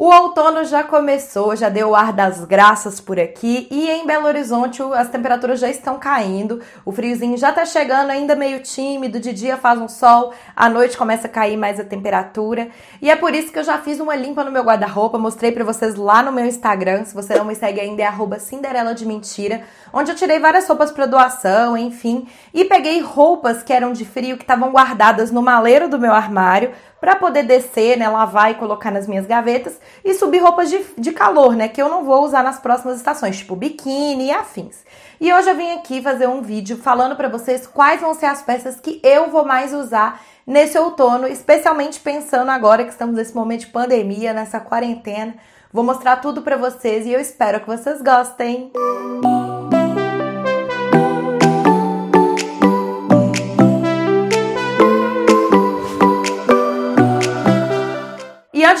O outono já começou, já deu o ar das graças por aqui e em Belo Horizonte as temperaturas já estão caindo, o friozinho já tá chegando, ainda meio tímido, de dia faz um sol, à noite começa a cair mais a temperatura. E é por isso que eu já fiz uma limpa no meu guarda-roupa, mostrei para vocês lá no meu Instagram, se você não me segue ainda é arroba Cinderela de Mentira, onde eu tirei várias roupas para doação, enfim, e peguei roupas que eram de frio, que estavam guardadas no maleiro do meu armário, para poder descer, né, lavar e colocar nas minhas gavetas e subir roupas de, de calor, né, que eu não vou usar nas próximas estações, tipo biquíni e afins. E hoje eu vim aqui fazer um vídeo falando para vocês quais vão ser as peças que eu vou mais usar nesse outono, especialmente pensando agora que estamos nesse momento de pandemia, nessa quarentena. Vou mostrar tudo para vocês e eu espero que vocês gostem. Música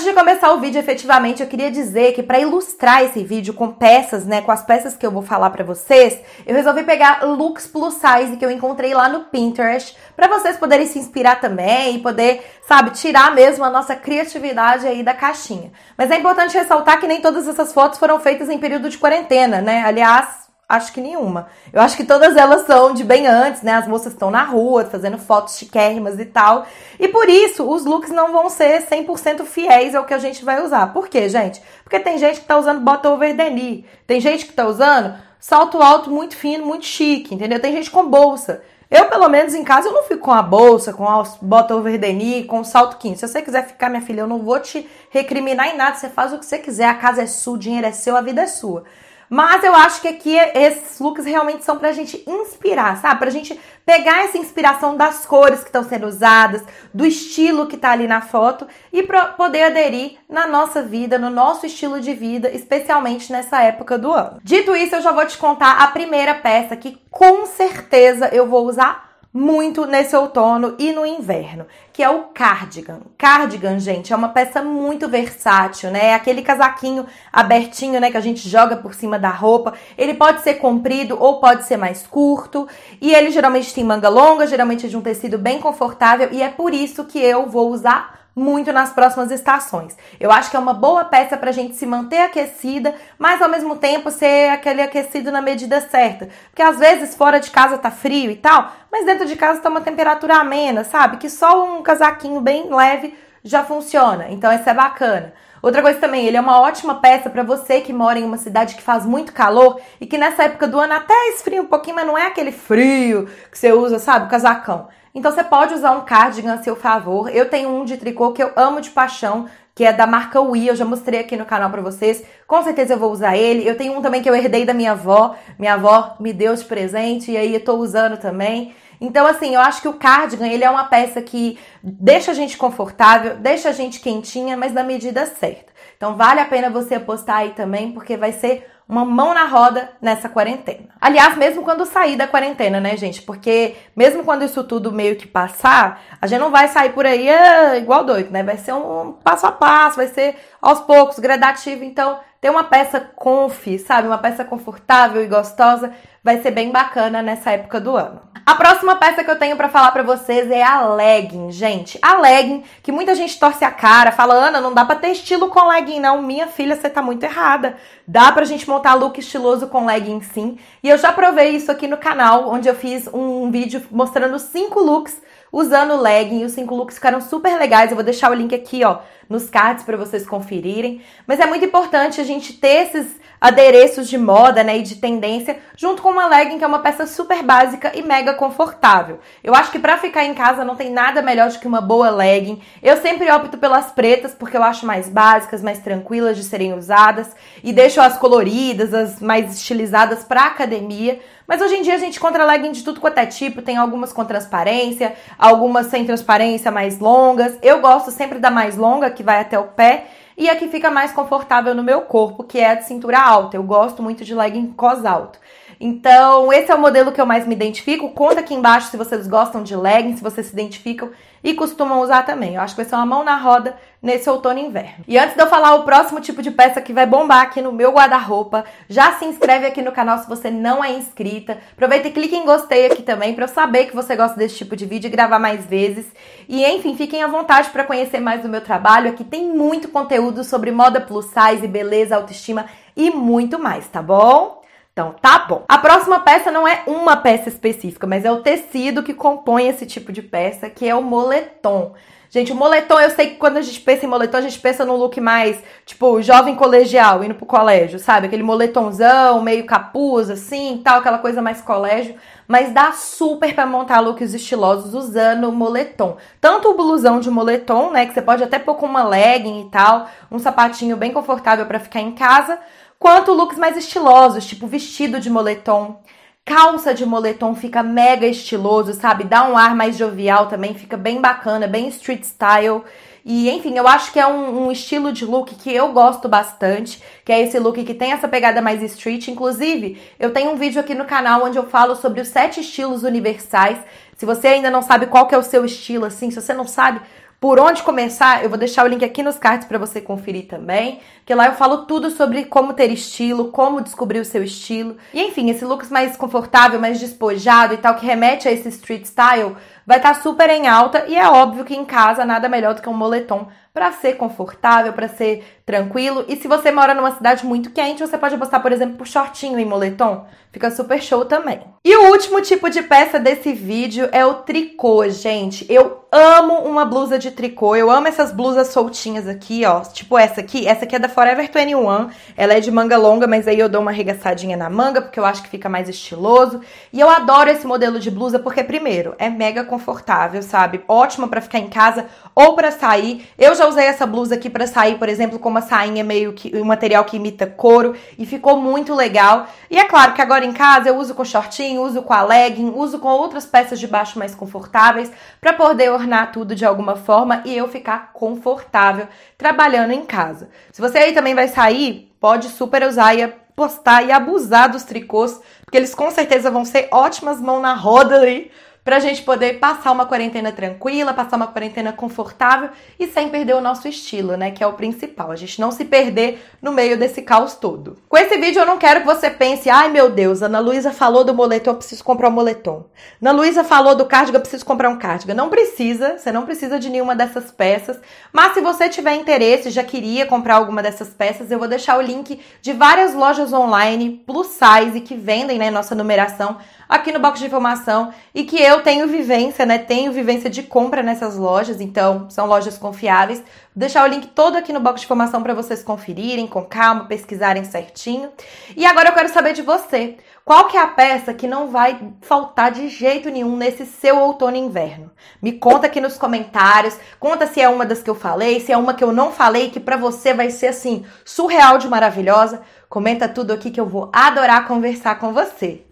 de começar o vídeo, efetivamente, eu queria dizer que para ilustrar esse vídeo com peças, né, com as peças que eu vou falar para vocês, eu resolvi pegar looks plus size que eu encontrei lá no Pinterest, para vocês poderem se inspirar também e poder, sabe, tirar mesmo a nossa criatividade aí da caixinha. Mas é importante ressaltar que nem todas essas fotos foram feitas em período de quarentena, né? Aliás, Acho que nenhuma. Eu acho que todas elas são de bem antes, né? As moças estão na rua fazendo fotos chiquérrimas e tal. E por isso, os looks não vão ser 100% fiéis ao que a gente vai usar. Por quê, gente? Porque tem gente que tá usando bota over denim. Tem gente que tá usando salto alto muito fino, muito chique, entendeu? Tem gente com bolsa. Eu, pelo menos, em casa, eu não fico com a bolsa, com a bota over denim, com o salto 15. Se você quiser ficar, minha filha, eu não vou te recriminar em nada. Você faz o que você quiser. A casa é sua, o dinheiro é seu, a vida é sua. Mas eu acho que aqui esses looks realmente são pra gente inspirar, sabe? Pra gente pegar essa inspiração das cores que estão sendo usadas, do estilo que tá ali na foto e pra poder aderir na nossa vida, no nosso estilo de vida, especialmente nessa época do ano. Dito isso, eu já vou te contar a primeira peça que com certeza eu vou usar muito nesse outono e no inverno, que é o cardigan. Cardigan, gente, é uma peça muito versátil, né? É aquele casaquinho abertinho, né, que a gente joga por cima da roupa. Ele pode ser comprido ou pode ser mais curto, e ele geralmente tem manga longa, geralmente é de um tecido bem confortável, e é por isso que eu vou usar muito nas próximas estações. Eu acho que é uma boa peça para a gente se manter aquecida, mas ao mesmo tempo ser aquele aquecido na medida certa. Porque às vezes fora de casa tá frio e tal, mas dentro de casa tá uma temperatura amena, sabe? Que só um casaquinho bem leve já funciona. Então essa é bacana. Outra coisa também, ele é uma ótima peça para você que mora em uma cidade que faz muito calor e que nessa época do ano até esfria um pouquinho, mas não é aquele frio que você usa, sabe, o casacão. Então você pode usar um cardigan a seu favor. Eu tenho um de tricô que eu amo de paixão, que é da marca Wii, eu já mostrei aqui no canal para vocês. Com certeza eu vou usar ele. Eu tenho um também que eu herdei da minha avó. Minha avó me deu de presente e aí eu tô usando também. Então, assim, eu acho que o cardigan, ele é uma peça que deixa a gente confortável, deixa a gente quentinha, mas na medida certa. Então, vale a pena você apostar aí também, porque vai ser uma mão na roda nessa quarentena. Aliás, mesmo quando sair da quarentena, né, gente? Porque mesmo quando isso tudo meio que passar, a gente não vai sair por aí ah, igual doido, né? Vai ser um passo a passo, vai ser aos poucos, gradativo. Então, ter uma peça confi, sabe? Uma peça confortável e gostosa vai ser bem bacana nessa época do ano. A próxima peça que eu tenho para falar para vocês é a legging, gente. A legging, que muita gente torce a cara, fala: "Ana, não dá para ter estilo com legging não, minha filha, você tá muito errada. Dá pra gente montar look estiloso com legging sim". E eu já provei isso aqui no canal, onde eu fiz um vídeo mostrando cinco looks usando legging, os cinco looks ficaram super legais. Eu vou deixar o link aqui, ó, nos cards para vocês conferirem. Mas é muito importante a gente ter esses adereços de moda, né, e de tendência, junto com uma legging que é uma peça super básica e mega confortável. Eu acho que para ficar em casa não tem nada melhor do que uma boa legging. Eu sempre opto pelas pretas porque eu acho mais básicas, mais tranquilas de serem usadas e deixo as coloridas, as mais estilizadas para academia. Mas hoje em dia a gente encontra legging de tudo quanto é tipo, tem algumas com transparência, algumas sem transparência, mais longas. Eu gosto sempre da mais longa, que vai até o pé, e a que fica mais confortável no meu corpo, que é a de cintura alta. Eu gosto muito de legging cos alto. Então, esse é o modelo que eu mais me identifico. Conta aqui embaixo se vocês gostam de legging, se vocês se identificam e costumam usar também. Eu acho que vai ser uma mão na roda nesse outono e inverno. E antes de eu falar o próximo tipo de peça que vai bombar aqui no meu guarda-roupa, já se inscreve aqui no canal se você não é inscrita. Aproveita e clique em gostei aqui também para eu saber que você gosta desse tipo de vídeo e gravar mais vezes. E enfim, fiquem à vontade para conhecer mais do meu trabalho. Aqui tem muito conteúdo sobre moda plus size, beleza, autoestima e muito mais, tá bom? Então, tá bom. A próxima peça não é uma peça específica, mas é o tecido que compõe esse tipo de peça, que é o moletom. Gente, o moletom, eu sei que quando a gente pensa em moletom, a gente pensa num look mais, tipo, jovem colegial, indo pro colégio, sabe? Aquele moletomzão, meio capuz, assim, tal, aquela coisa mais colégio. Mas dá super para montar looks estilosos usando moletom. Tanto o blusão de moletom, né, que você pode até pôr com uma legging e tal, um sapatinho bem confortável para ficar em casa, quanto looks mais estilosos, tipo vestido de moletom. Calça de moletom fica mega estiloso, sabe? Dá um ar mais jovial também, fica bem bacana, bem street style. E enfim, eu acho que é um, um, estilo de look que eu gosto bastante, que é esse look que tem essa pegada mais street. Inclusive, eu tenho um vídeo aqui no canal onde eu falo sobre os sete estilos universais. Se você ainda não sabe qual que é o seu estilo, assim, se você não sabe por onde começar, eu vou deixar o link aqui nos cards para você conferir também, que lá eu falo tudo sobre como ter estilo, como descobrir o seu estilo. E enfim, esse look mais confortável, mais despojado e tal, que remete a esse street style, vai estar tá super em alta e é óbvio que em casa nada melhor do que um moletom para ser confortável, para ser tranquilo. E se você mora numa cidade muito quente, você pode apostar, por exemplo, por shortinho em moletom. Fica super show também. E o último tipo de peça desse vídeo é o tricô, gente. Eu amo uma blusa de tricô. Eu amo essas blusas soltinhas aqui, ó. Tipo essa aqui. Essa aqui é da Forever 21. Ela é de manga longa, mas aí eu dou uma arregaçadinha na manga, porque eu acho que fica mais estiloso. E eu adoro esse modelo de blusa porque, primeiro, é mega confortável confortável, sabe? Ótima para ficar em casa ou para sair. Eu já usei essa blusa aqui para sair, por exemplo, com uma sainha meio que um material que imita couro e ficou muito legal. E é claro que agora em casa eu uso com shortinho, uso com a legging, uso com outras peças de baixo mais confortáveis para poder ornar tudo de alguma forma e eu ficar confortável trabalhando em casa. Se você aí também vai sair, pode super usar e postar e abusar dos tricôs, porque eles com certeza vão ser ótimas mão na roda aí a gente poder passar uma quarentena tranquila, passar uma quarentena confortável e sem perder o nosso estilo, né? Que é o principal, a gente não se perder no meio desse caos todo. Com esse vídeo eu não quero que você pense, ai meu Deus, Ana Luísa falou do moletom, eu preciso comprar um moletom. Ana Luísa falou do cardigan, eu preciso comprar um cardigan. Não precisa, você não precisa de nenhuma dessas peças, mas se você tiver interesse, já queria comprar alguma dessas peças, eu vou deixar o link de várias lojas online plus size que vendem, né, nossa numeração aqui no box de informação e que eu eu tenho vivência, né? Tenho vivência de compra nessas lojas, então são lojas confiáveis. Vou deixar o link todo aqui no box de informação para vocês conferirem com calma, pesquisarem certinho. E agora eu quero saber de você. Qual que é a peça que não vai faltar de jeito nenhum nesse seu outono e inverno? Me conta aqui nos comentários, conta se é uma das que eu falei, se é uma que eu não falei que para você vai ser assim surreal de maravilhosa. Comenta tudo aqui que eu vou adorar conversar com você.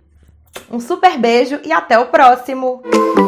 Um super beijo e até o próximo!